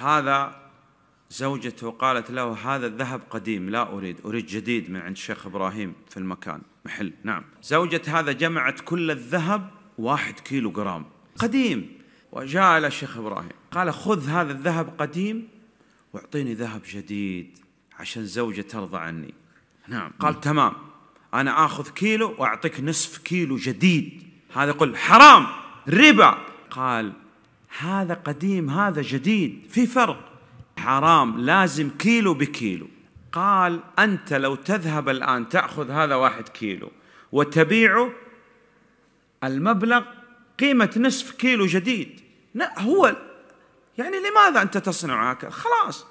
هذا زوجته قالت له هذا الذهب قديم لا أريد أريد جديد من عند شيخ إبراهيم في المكان محل نعم زوجة هذا جمعت كل الذهب واحد كيلو جرام قديم وجاء إلى الشيخ إبراهيم قال خذ هذا الذهب قديم واعطيني ذهب جديد عشان زوجة ترضى عني نعم قال تمام أنا آخذ كيلو وأعطيك نصف كيلو جديد هذا يقول حرام ربا قال هذا قديم هذا جديد في فرق حرام لازم كيلو بكيلو قال أنت لو تذهب الآن تأخذ هذا واحد كيلو وتبيعه المبلغ قيمة نصف كيلو جديد لا هو يعني لماذا أنت تصنع هكذا خلاص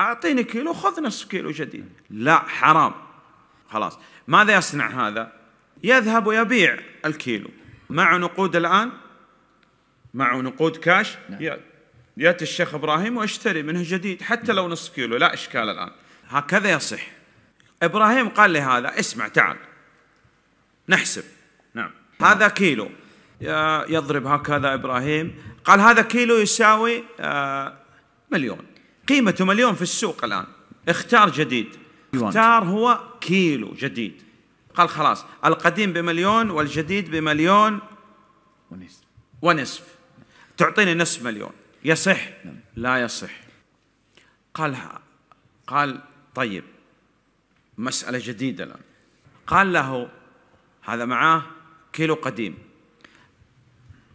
أعطيني كيلو خذ نصف كيلو جديد لا حرام خلاص ماذا يصنع هذا يذهب ويبيع الكيلو مع نقود الآن معه نقود كاش نعم. ياتي الشيخ ابراهيم واشتري منه جديد حتى لو نصف كيلو لا اشكال الان هكذا يصح ابراهيم قال لهذا اسمع تعال نحسب نعم هذا كيلو يضرب هكذا ابراهيم قال هذا كيلو يساوي آه، مليون قيمته مليون في السوق الان اختار جديد اختار هو كيلو جديد قال خلاص القديم بمليون والجديد بمليون ونصف ونصف تعطيني نصف مليون يصح لا يصح قال قال طيب مسألة جديدة الآن قال له هذا معاه كيلو قديم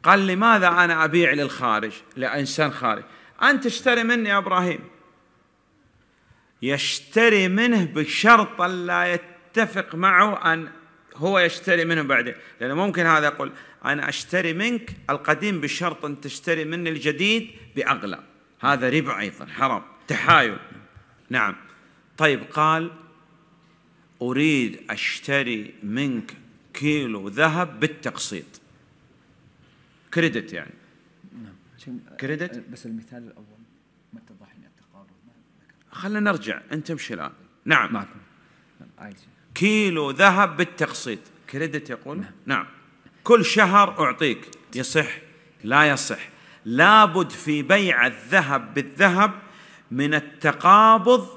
قال لماذا أنا أبيع للخارج لإنسان خارج أنت تشتري مني يا إبراهيم يشتري منه بشرط لا يتفق معه أن هو يشتري منه بعدين لأنه ممكن هذا يقول أنا أشتري منك القديم بشرط أن تشتري مني الجديد بأغلى هذا ربا أيضا حرام تحايل نعم طيب قال أريد أشتري منك كيلو ذهب بالتقسيط كريدت يعني نعم كريدت بس المثال الأول ما اتضح لي التقارب خلينا نرجع أنت امشي الآن نعم معكم نعم، عايز كيلو ذهب بالتقسيط كريدت يقول نعم. نعم كل شهر أعطيك يصح لا يصح لابد في بيع الذهب بالذهب من التقابض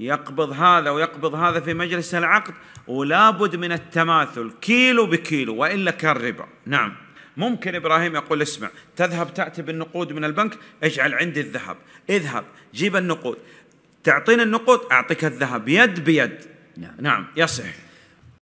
يقبض هذا ويقبض هذا في مجلس العقد ولابد من التماثل كيلو بكيلو والا كان ربا نعم ممكن ابراهيم يقول اسمع تذهب تاتي بالنقود من البنك اجعل عندي الذهب اذهب جيب النقود تعطيني النقود اعطيك الذهب يد بيد نعم نعم يصح